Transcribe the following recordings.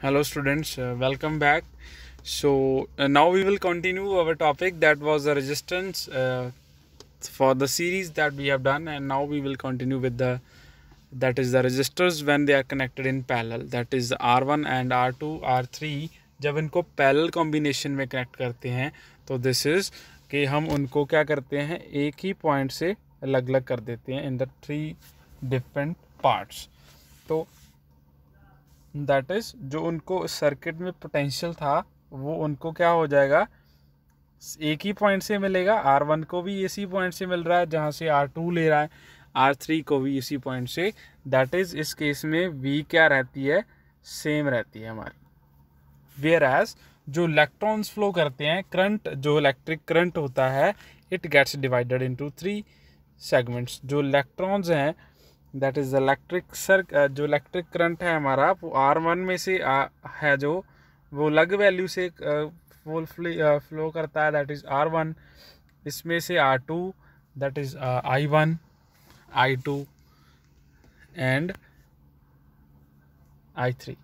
hello students uh, welcome back so uh, now we will continue our topic that was the resistance uh, for the series that we have done and now we will continue with the that is the resistors when they are connected in parallel that is r1 and r2 r3 जब इनको parallel combination में connect करते हैं तो this is कि हम उनको क्या करते हैं एक ही पॉइंट से अलग अलग कर देते हैं in the three different parts तो दैट इज़ जो उनको सर्किट में पोटेंशियल था वो उनको क्या हो जाएगा एक ही पॉइंट से मिलेगा आर वन को भी इसी पॉइंट से मिल रहा है जहाँ से आर टू ले रहा है आर थ्री को भी इसी पॉइंट से दैट इज़ इस केस में वी क्या रहती है सेम रहती है हमारी वेयर एज जो इलेक्ट्रॉन्स फ्लो करते हैं करंट जो इलेक्ट्रिक करंट होता है it gets divided into three segments जो इलेक्ट्रॉन्स हैं दैट इज़ इलेक्ट्रिक सर जो इलेक्ट्रिक करंट है हमारा वो आर वन में से आ, है जो वो लग वैल्यू से फुल uh, फ्लो uh, करता है दैट इज़ आर वन इसमें से R two that is I one I two and I three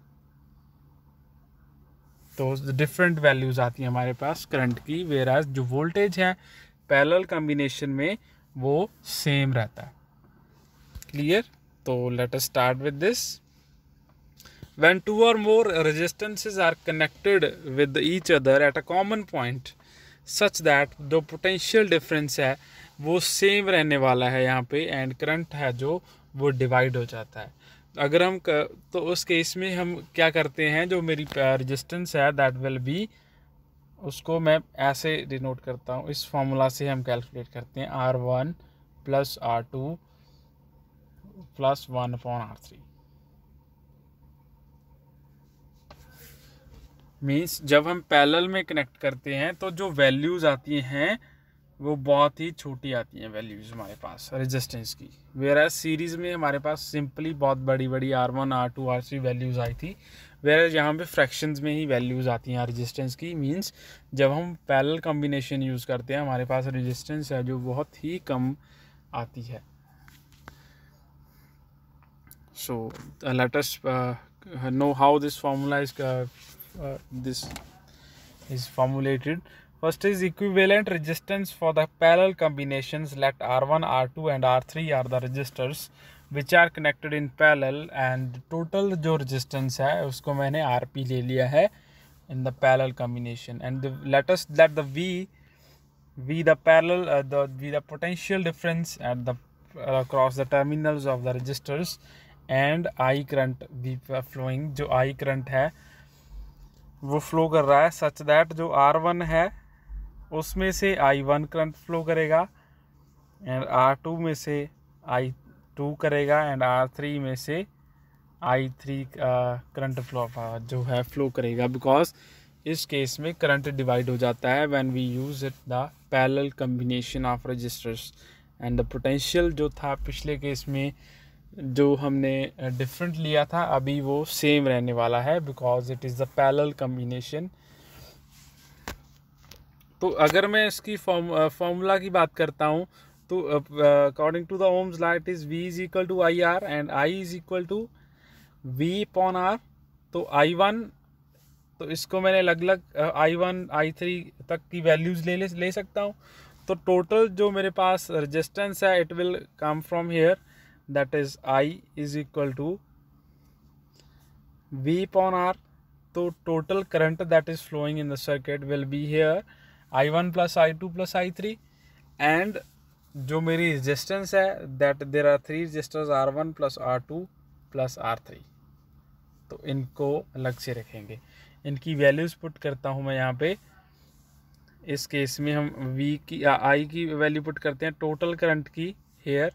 तो डिफरेंट वैल्यूज़ आती हैं हमारे पास करंट की वेराज जो वोल्टेज है पैरेलल कॉम्बिनेशन में वो सेम रहता है क्लियर तो let us start with this when two or more resistances are connected with each other at a common point such that जो पोटेंशियल डिफरेंस है वो सेम रहने वाला है यहाँ पे एंड करंट है जो वो डिवाइड हो जाता है अगर हम कर, तो उस केस में हम क्या करते हैं जो मेरी रजिस्टेंस है दैट विल बी उसको मैं ऐसे डिनोट करता हूँ इस फॉर्मूला से हम कैलकुलेट करते हैं R one plus R two plus one upon R three means जब हम पैरेलल में कनेक्ट करते हैं तो जो वैल्यूज़ आती हैं वो बहुत ही छोटी आती हैं वैल्यूज़ हमारे पास रेजिस्टेंस की वेयर एज सीरीज़ में हमारे पास सिंपली बहुत बड़ी बड़ी R one R two R three values आई थी वेयर एज यहाँ पे फ्रैक्शन में ही वैल्यूज़ आती हैं रेजिस्टेंस की मीन्स जब हम पैरेलल कॉम्बिनेशन यूज़ करते हैं हमारे पास रेजिस्टेंस है जो बहुत ही कम आती है so uh, let us uh, uh, know how this formula is this is formulated First is equivalent resistance for the parallel combinations let R1, R2 and R3 are the resistors which are connected in parallel and total जो resistance hai. Usko maine RP le liya hai in the parallel combination and the, let us let the V V the parallel uh, the V the potential difference at the uh, across the terminals of the resistors and I current V flowing जो I current है वो flow कर रहा है such that जो R one है उसमें से आई वन करंट फ्लो करेगा एंड आर टू में से आई टू करेगा एंड आर थ्री में से आई थ्री करंट फ्लो जो है फ्लो करेगा बिकॉज इस केस में करंट डिवाइड हो जाता है when we use it the parallel combination of resistors and the potential जो था पिछले केस में जो हमने डिफरेंट लिया था अभी वो सेम रहने वाला है because it is the parallel combination तो अगर मैं इसकी फॉर्म फॉर्मूला की बात करता हूँ तो according to the Ohm's law it is V is equal to I R and I is equal to V upon R तो आई वन तो इसको मैंने अलग अलग आई वन आई थ्री तक की वैल्यूज़ ले ले सकता हूँ तो टोटल जो मेरे पास रजिस्टेंस है it will come from here that is i is equal to v upon r so तो total current that is flowing in the circuit will be here i1 plus i2 plus i3 and जो मेरी resistance है that there are three resistors R one plus R two plus R three तो इनको अलग से रखेंगे इनकी values put करता हूँ मैं यहाँ पे इस केस में हम वी की आई की वैल्यू पुट करते हैं टोटल करंट की हेयर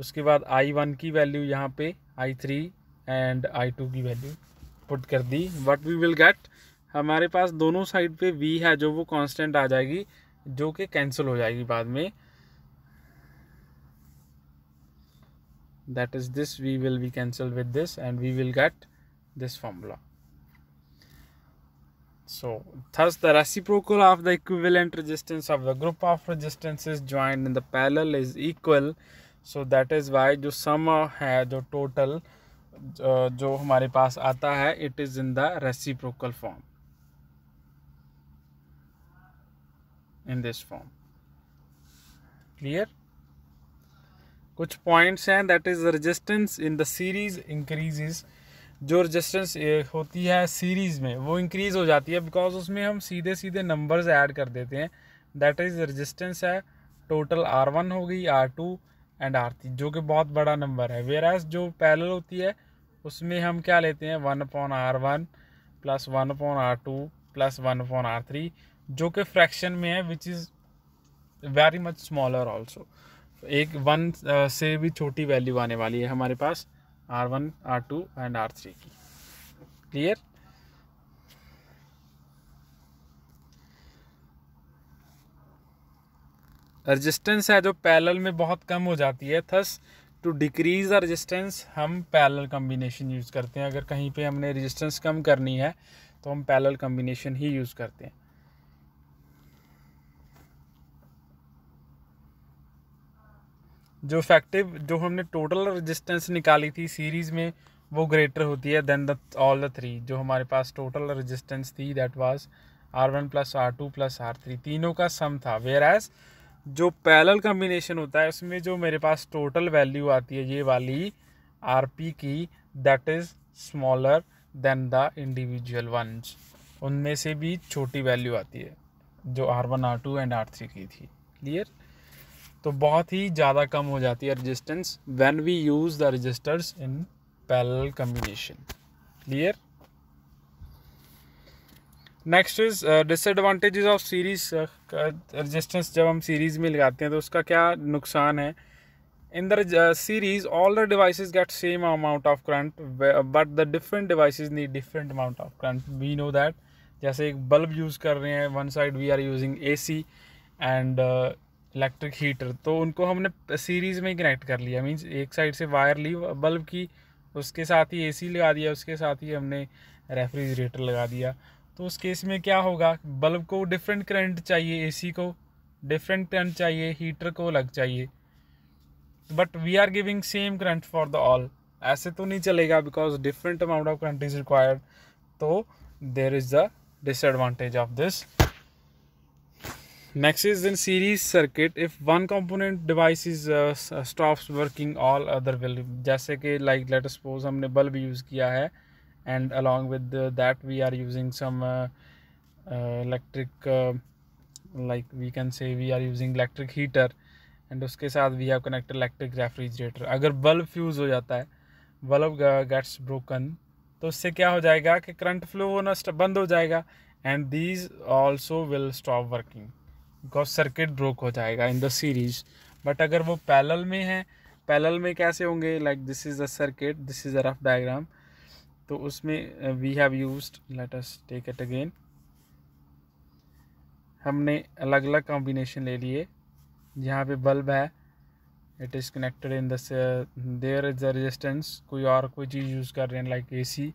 उसके बाद I1 की वैल्यू यहाँ पे I3 थ्री एंड आई की वैल्यू पुट कर दी वट वी विल गेट हमारे पास दोनों साइड पे V है जो वो कांस्टेंट आ जाएगी जो कि कैंसिल हो जाएगी बाद में that is this we will be cancel with this and we will get this formula so thus the reciprocal of the equivalent resistance of the group of resistance is joint in the parallel is equal so that is why जो sum है जो total जो हमारे पास आता है it is in the reciprocal form in this form clear कुछ points हैं that is resistance in the series increases जो रेजिस्टेंस होती है सीरीज़ में वो इंक्रीज़ हो जाती है बिकॉज उसमें हम सीधे सीधे नंबर्स ऐड कर देते हैं दैट इज़ रेजिस्टेंस है टोटल आर वन हो गई आर टू एंड आरती जो कि बहुत बड़ा नंबर है वेर एस जो पैरल होती है उसमें हम क्या लेते हैं one upon R one plus one upon R two plus one upon R three जो कि फ्रैक्शन में है which is very much smaller also एक वन uh, से भी छोटी वैल्यू आने वाली है हमारे पास R one R two and R three की क्लियर रजिस्टेंस है जो पैरल में बहुत कम हो जाती है thus to decrease the resistance हम पैरल कम्बिनेशन यूज़ करते हैं अगर कहीं पे हमने रजिस्टेंस कम करनी है तो हम पैरल कम्बिनेशन ही यूज़ करते हैं जो इफेक्टिव जो हमने टोटल रजिस्टेंस निकाली थी सीरीज़ में वो ग्रेटर होती है than the all the three जो हमारे पास टोटल रजिस्टेंस थी that was R one plus R two plus R three तीनों का सम था वेयर एज़ जो पैरल कम्बिनेशन होता है उसमें जो मेरे पास टोटल वैल्यू आती है ये वाली आर पी की that is smaller than the individual ones उनमें से भी छोटी वैल्यू आती है जो R one R two and R three की थी क्लियर तो बहुत ही ज़्यादा कम हो जाती है resistance when we use the resistors in parallel combination clear next is disadvantages of series resistance जब हम सीरीज़ में लगाते हैं तो उसका क्या नुकसान है in the series all the the get same amount of current but the different different need different amount of current we know that जैसे एक बल्ब यूज़ कर रहे हैं one side we are using A C and electric heater तो उनको हमने series में ही connect कर लिया मीन्स एक साइड से वायर ली बल्ब की उसके साथ ही ए सी लगा दिया उसके साथ ही हमने रेफ्रिजरेटर लगा दिया तो उस केस में क्या होगा बल्ब को डिफरेंट करंट चाहिए एसी को डिफरेंट करंट चाहिए हीटर को अलग चाहिए but we are giving same current for the all ऐसे तो नहीं चलेगा because different amount of current is required तो there is the disadvantage of this next is in series circuit if one component device is stop working all other will जैसे कि like let suppose हमने bulb use किया है and along with the, that we are using some uh, uh, electric uh, like we can say we are using electric heater and उसके साथ we have connected electric refrigerator अगर bulb fuse हो जाता है bulb gets broken तो उससे क्या हो जाएगा कि current flow होना बंद हो जाएगा and these also will stop working because circuit broke हो जाएगा in the series but अगर वो parallel में है parallel में कैसे होंगे like this is a circuit this is a rough diagram तो उसमें we have used let us take it again हमने अलग अलग कॉम्बिनेशन ले लिए जहाँ पे बल्ब है इट इज़ कनेक्टेड इन दस देयर इज़ द रेजिस्टेंस कोई और कोई चीज़ यूज़ कर रहे हैं like A C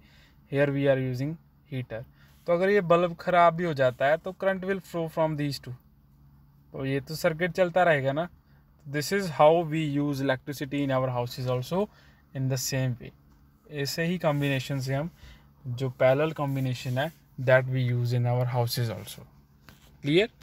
here we are using heater तो अगर ये बल्ब ख़राब भी हो जाता है तो current will flow from these two तो ये तो सर्किट चलता रहेगा ना this is how we use electricity in our houses also in the same way ऐसे ही कॉम्बिनेशन से हम जो पैरल कॉम्बिनेशन है that we use in our houses also clear